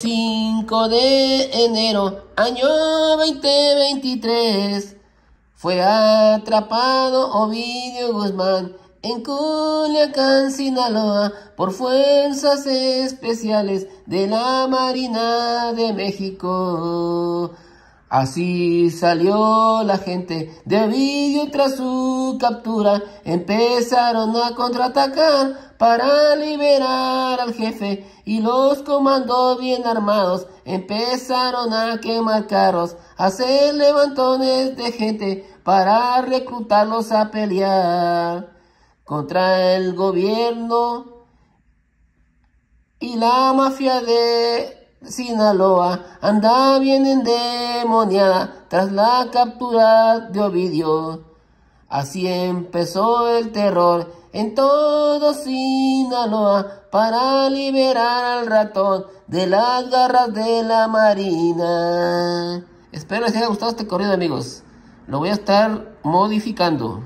5 de enero, año 2023, fue atrapado Ovidio Guzmán en Culiacán, Sinaloa, por fuerzas especiales de la Marina de México. Así salió la gente de Ovidio tras su captura. Empezaron a contraatacar para liberar al jefe y los comandos bien armados empezaron a quemar carros, a hacer levantones de gente para reclutarlos a pelear contra el gobierno y la mafia de Sinaloa anda bien endemoniada tras la captura de Ovidio. Así empezó el terror en todo Sinaloa para liberar al ratón de las garras de la marina. Espero les haya gustado este corrido amigos. Lo voy a estar modificando.